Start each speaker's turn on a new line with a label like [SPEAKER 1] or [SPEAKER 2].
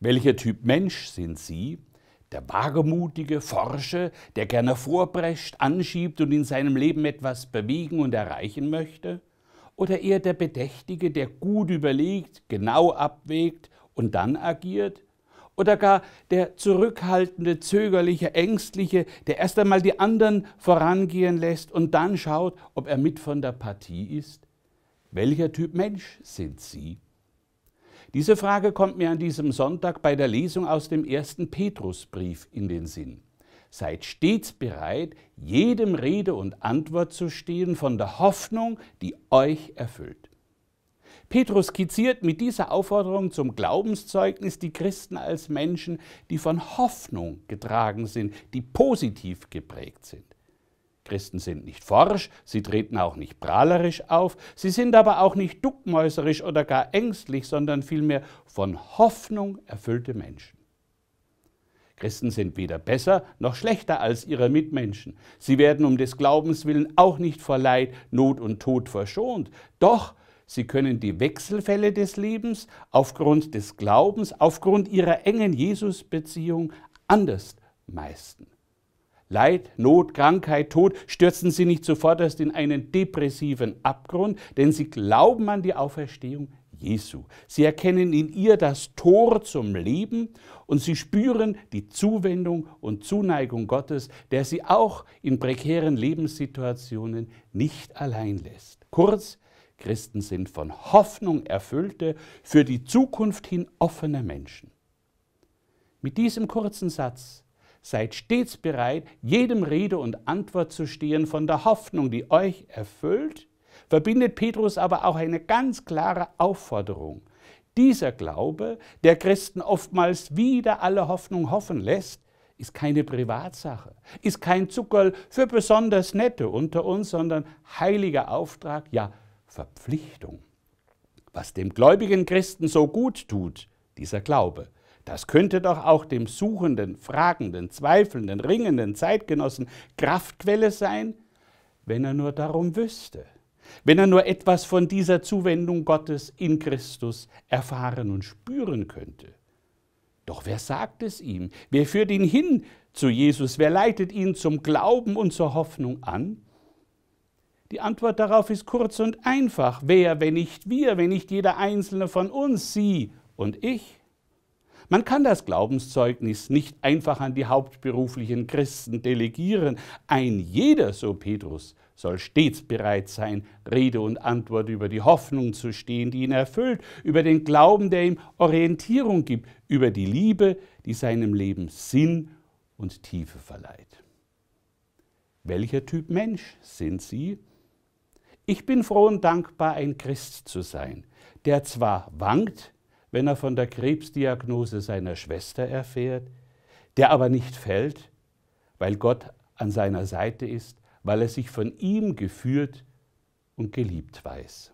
[SPEAKER 1] Welcher Typ Mensch sind Sie? Der wagemutige, forsche, der gerne vorprescht, anschiebt und in seinem Leben etwas bewegen und erreichen möchte? Oder eher der Bedächtige, der gut überlegt, genau abwägt und dann agiert? Oder gar der zurückhaltende, zögerliche, ängstliche, der erst einmal die anderen vorangehen lässt und dann schaut, ob er mit von der Partie ist? Welcher Typ Mensch sind Sie? Diese Frage kommt mir an diesem Sonntag bei der Lesung aus dem ersten Petrusbrief in den Sinn. Seid stets bereit, jedem Rede und Antwort zu stehen von der Hoffnung, die euch erfüllt. Petrus skizziert mit dieser Aufforderung zum Glaubenszeugnis die Christen als Menschen, die von Hoffnung getragen sind, die positiv geprägt sind. Christen sind nicht forsch, sie treten auch nicht prahlerisch auf, sie sind aber auch nicht duckmäuserisch oder gar ängstlich, sondern vielmehr von Hoffnung erfüllte Menschen. Christen sind weder besser noch schlechter als ihre Mitmenschen. Sie werden um des Glaubens willen auch nicht vor Leid, Not und Tod verschont. Doch sie können die Wechselfälle des Lebens aufgrund des Glaubens, aufgrund ihrer engen Jesus-Beziehung anders meisten. Leid, Not, Krankheit, Tod, stürzen Sie nicht zuvorderst in einen depressiven Abgrund, denn Sie glauben an die Auferstehung Jesu. Sie erkennen in ihr das Tor zum Leben und sie spüren die Zuwendung und Zuneigung Gottes, der sie auch in prekären Lebenssituationen nicht allein lässt. Kurz, Christen sind von Hoffnung erfüllte, für die Zukunft hin offene Menschen. Mit diesem kurzen Satz Seid stets bereit, jedem Rede und Antwort zu stehen von der Hoffnung, die euch erfüllt, verbindet Petrus aber auch eine ganz klare Aufforderung. Dieser Glaube, der Christen oftmals wieder alle Hoffnung hoffen lässt, ist keine Privatsache, ist kein Zuckerl für besonders Nette unter uns, sondern heiliger Auftrag, ja Verpflichtung. Was dem gläubigen Christen so gut tut, dieser Glaube, das könnte doch auch dem suchenden, fragenden, zweifelnden, ringenden Zeitgenossen Kraftquelle sein, wenn er nur darum wüsste, wenn er nur etwas von dieser Zuwendung Gottes in Christus erfahren und spüren könnte. Doch wer sagt es ihm? Wer führt ihn hin zu Jesus? Wer leitet ihn zum Glauben und zur Hoffnung an? Die Antwort darauf ist kurz und einfach. Wer, wenn nicht wir, wenn nicht jeder einzelne von uns, Sie und ich? Man kann das Glaubenszeugnis nicht einfach an die hauptberuflichen Christen delegieren. Ein jeder, so Petrus, soll stets bereit sein, Rede und Antwort über die Hoffnung zu stehen, die ihn erfüllt, über den Glauben, der ihm Orientierung gibt, über die Liebe, die seinem Leben Sinn und Tiefe verleiht. Welcher Typ Mensch sind Sie? Ich bin froh und dankbar, ein Christ zu sein, der zwar wankt, wenn er von der Krebsdiagnose seiner Schwester erfährt, der aber nicht fällt, weil Gott an seiner Seite ist, weil er sich von ihm geführt und geliebt weiß.